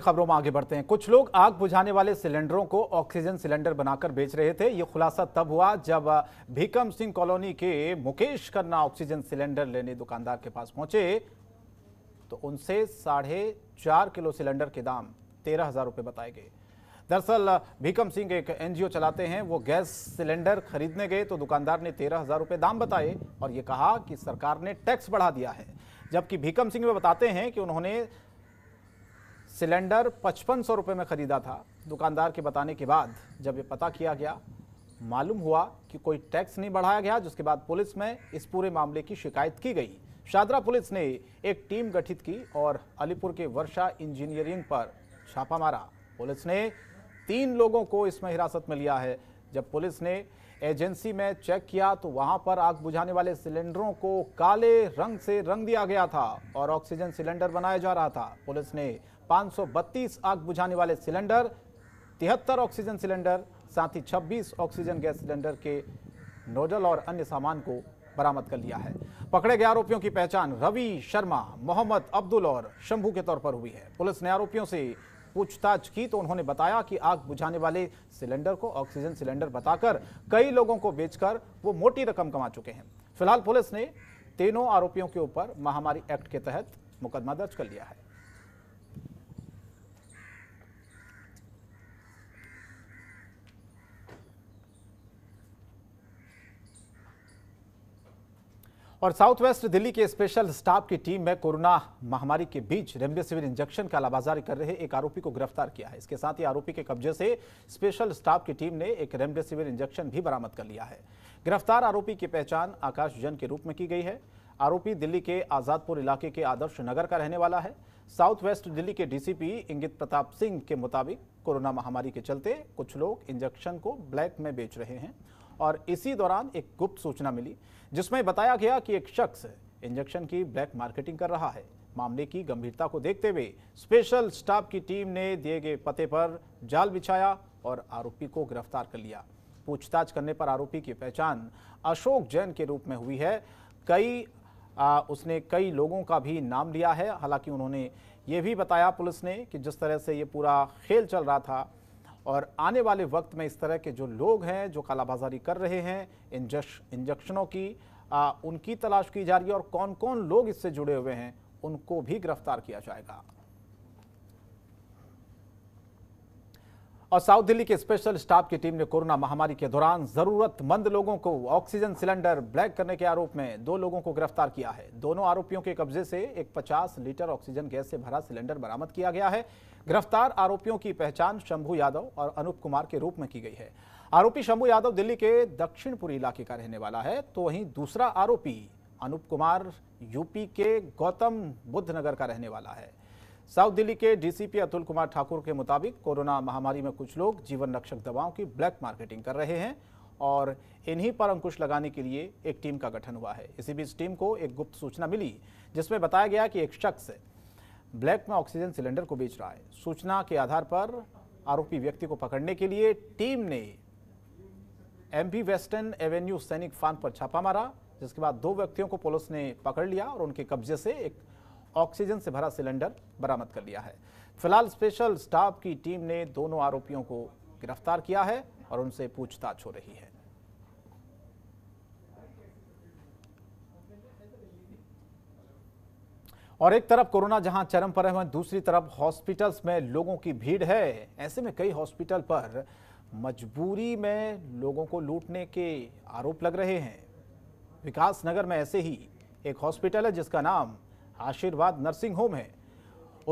खबरों में आगे बढ़ते हैं कुछ लोग आग बुझाने वाले सिलेंडरों को ऑक्सीजन सिलेंडर बनाकर बेच रहे थे ये खुलासा तब हुआ जब भीकम सिंह कॉलोनी के मुकेश खन्ना ऑक्सीजन सिलेंडर लेने दुकानदार के पास पहुंचे तो उनसे साढ़े चार किलो सिलेंडर के दाम तेरह हजार रुपए बताए गए दरअसल भीकम सिंह एक एनजीओ चलाते हैं वो गैस सिलेंडर खरीदने गए तो दुकानदार ने तेरह हजार रुपए दाम बताए और ये कहा कि सरकार ने टैक्स बढ़ा दिया है जबकि भीकम सिंह वे बताते हैं कि उन्होंने सिलेंडर पचपन सौ रुपये में ख़रीदा था दुकानदार के बताने के बाद जब ये पता किया गया मालूम हुआ कि कोई टैक्स नहीं बढ़ाया गया जिसके बाद पुलिस में इस पूरे मामले की शिकायत की गई शादरा पुलिस ने एक टीम गठित की और अलीपुर के वर्षा इंजीनियरिंग पर छापा मारा पुलिस ने तीन लोगों को इसमें हिरासत में लिया है जब पुलिस ने एजेंसी में चेक किया तो वहां पर आग बुझाने वाले सिलेंडरों को काले रंग से रंग दिया गया था और ऑक्सीजन सिलेंडर बनाया जा रहा था पुलिस ने 532 आग बुझाने वाले सिलेंडर तिहत्तर ऑक्सीजन सिलेंडर साथ ही छब्बीस ऑक्सीजन गैस सिलेंडर के नोडल और अन्य सामान को बरामद कर लिया है पकड़े गए आरोपियों की पहचान रवि शर्मा मोहम्मद अब्दुल और शंभू के तौर पर हुई है पुलिस ने आरोपियों से पूछताछ की तो उन्होंने बताया कि आग बुझाने वाले सिलेंडर को ऑक्सीजन सिलेंडर बताकर कई लोगों को बेचकर वो मोटी रकम कमा चुके हैं फिलहाल पुलिस ने तीनों आरोपियों के ऊपर महामारी एक्ट के तहत मुकदमा दर्ज कर लिया है और साउथ वेस्ट दिल्ली के स्पेशल स्टाफ की टीम में कोरोना महामारी के बीच रेमडेसिविर इंजेक्शन का लाबाजारी कर रहे एक आरोपी को गिरफ्तार किया है इसके साथ ही आरोपी के कब्जे से स्पेशल स्टाफ की टीम ने एक रेमडेसिविर इंजेक्शन भी बरामद कर लिया है गिरफ्तार आरोपी की पहचान आकाश जैन के रूप में की गई है आरोपी दिल्ली के आजादपुर इलाके के आदर्श नगर का रहने वाला है साउथ वेस्ट दिल्ली के डीसीपी इंगित प्रताप सिंह के मुताबिक कोरोना महामारी के चलते कुछ लोग इंजेक्शन को ब्लैक में बेच रहे हैं और इसी दौरान एक गुप्त सूचना मिली जिसमें बताया गया कि एक शख्स इंजेक्शन की ब्लैक मार्केटिंग कर रहा है मामले की गंभीरता को देखते हुए स्पेशल स्टाफ की टीम ने दिए गए पते पर जाल बिछाया और आरोपी को गिरफ्तार कर लिया पूछताछ करने पर आरोपी की पहचान अशोक जैन के रूप में हुई है कई आ, उसने कई लोगों का भी नाम लिया है हालांकि उन्होंने ये भी बताया पुलिस ने कि जिस तरह से ये पूरा खेल चल रहा था और आने वाले वक्त में इस तरह के जो लोग हैं जो कालाबाजारी कर रहे हैं इंजक्ष इंजेक्शनों की आ, उनकी तलाश की जा रही है और कौन कौन लोग इससे जुड़े हुए हैं उनको भी गिरफ्तार किया जाएगा और साउथ दिल्ली के स्पेशल स्टाफ की टीम ने कोरोना महामारी के दौरान जरूरतमंद लोगों को ऑक्सीजन सिलेंडर ब्लैक करने के आरोप में दो लोगों को गिरफ्तार किया है दोनों आरोपियों के कब्जे से एक 50 लीटर ऑक्सीजन गैस से भरा सिलेंडर बरामद किया गया है गिरफ्तार आरोपियों की पहचान शंभू यादव और अनूप कुमार के रूप में की गई है आरोपी शंभू यादव दिल्ली के दक्षिणपुरी इलाके का रहने वाला है तो वहीं दूसरा आरोपी अनूप कुमार यूपी के गौतम बुद्ध नगर का रहने वाला है साउथ दिल्ली के डीसीपी अतुल कुमार ठाकुर के मुताबिक कोरोना महामारी में कुछ लोग जीवन रक्षक दवाओं की ब्लैक मार्केटिंग कर रहे हैं और इन्हीं पर अंकुश लगाने के लिए एक टीम का गठन हुआ है इसी बीच टीम को एक गुप्त सूचना मिली जिसमें बताया गया कि एक शख्स ब्लैक में ऑक्सीजन सिलेंडर को बेच रहा है सूचना के आधार पर आरोपी व्यक्ति को पकड़ने के लिए टीम ने एमपी वेस्टर्न एवेन्यू सैनिक फार्म पर छापा मारा जिसके बाद दो व्यक्तियों को पुलिस ने पकड़ लिया और उनके कब्जे से एक ऑक्सीजन से भरा सिलेंडर बरामद कर लिया है फिलहाल स्पेशल स्टाफ की टीम ने दोनों आरोपियों को गिरफ्तार किया है और उनसे पूछताछ हो रही है और एक तरफ कोरोना जहां चरम पर है वहीं दूसरी तरफ हॉस्पिटल्स में लोगों की भीड़ है ऐसे में कई हॉस्पिटल पर मजबूरी में लोगों को लूटने के आरोप लग रहे हैं विकास नगर में ऐसे ही एक हॉस्पिटल है जिसका नाम आशीर्वाद नर्सिंग होम है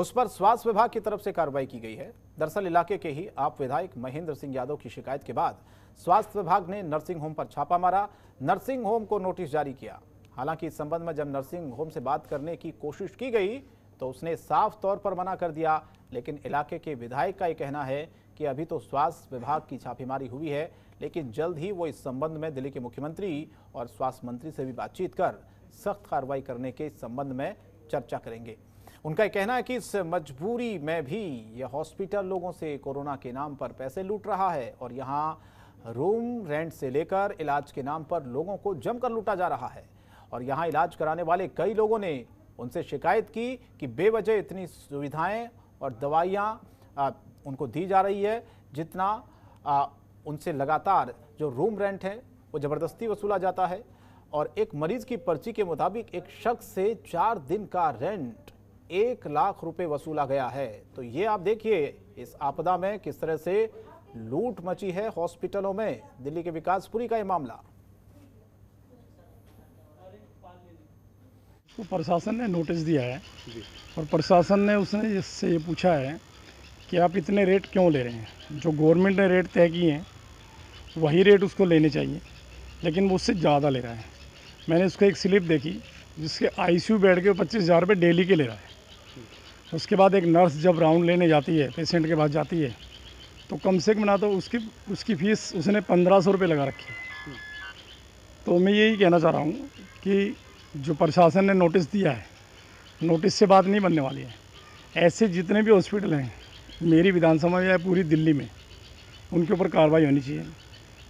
उस पर स्वास्थ्य विभाग की तरफ से कार्रवाई की गई है दरअसल इलाके के ही आप विधायक महेंद्र सिंह यादव की शिकायत के बाद स्वास्थ्य विभाग ने नर्सिंग होम पर छापा मारा नर्सिंग होम को नोटिस जारी किया हालांकि इस संबंध में जब नर्सिंग होम से बात करने की कोशिश की गई तो उसने साफ तौर पर मना कर दिया लेकिन इलाके के विधायक का यह कहना है कि अभी तो स्वास्थ्य विभाग की छापेमारी हुई है लेकिन जल्द ही वो इस संबंध में दिल्ली के मुख्यमंत्री और स्वास्थ्य मंत्री से भी बातचीत कर सख्त कार्रवाई करने के संबंध में चर्चा करेंगे उनका कहना है कि इस मजबूरी में भी यह हॉस्पिटल लोगों से कोरोना के नाम पर पैसे लूट रहा है और यहाँ रूम रेंट से लेकर इलाज के नाम पर लोगों को जमकर लूटा जा रहा है और यहाँ इलाज कराने वाले कई लोगों ने उनसे शिकायत की कि बेवजह इतनी सुविधाएं और दवाइयाँ उनको दी जा रही है जितना आ, उनसे लगातार जो रूम रेंट है वो ज़बरदस्ती वसूला जाता है और एक मरीज की पर्ची के मुताबिक एक शख्स से चार दिन का रेंट एक लाख रुपए वसूला गया है तो ये आप देखिए इस आपदा में किस तरह से लूट मची है हॉस्पिटलों में दिल्ली के विकासपुरी का ये मामला तो प्रशासन ने नोटिस दिया है और प्रशासन ने उसने इससे ये पूछा है कि आप इतने रेट क्यों ले रहे हैं जो गवर्नमेंट ने रेट तय किए हैं वही रेट उसको लेने चाहिए लेकिन वो उससे ज़्यादा ले रहा है मैंने उसको एक स्लिप देखी जिसके आईसीयू बेड के पच्चीस हज़ार रुपये डेली के ले रहा है उसके बाद एक नर्स जब राउंड लेने जाती है पेशेंट के पास जाती है तो कम से कम ना तो उसकी उसकी फ़ीस उसने पंद्रह सौ रुपये लगा रखी है तो मैं यही कहना चाह रहा हूँ कि जो प्रशासन ने नोटिस दिया है नोटिस से बात नहीं बनने वाली है ऐसे जितने भी हॉस्पिटल हैं मेरी विधानसभा या पूरी दिल्ली में उनके ऊपर कार्रवाई होनी चाहिए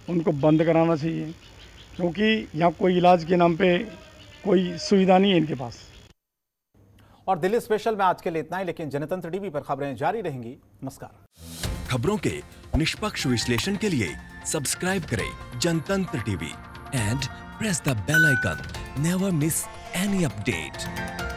उनको बंद कराना चाहिए क्योंकि यहाँ कोई इलाज के नाम पे कोई सुविधा नहीं है इनके पास और दिल्ली स्पेशल में आज के लिए इतना ही लेकिन जनतंत्र टीवी पर खबरें जारी रहेंगी नमस्कार खबरों के निष्पक्ष विश्लेषण के लिए सब्सक्राइब करें Jantantra TV and press the bell icon never miss any update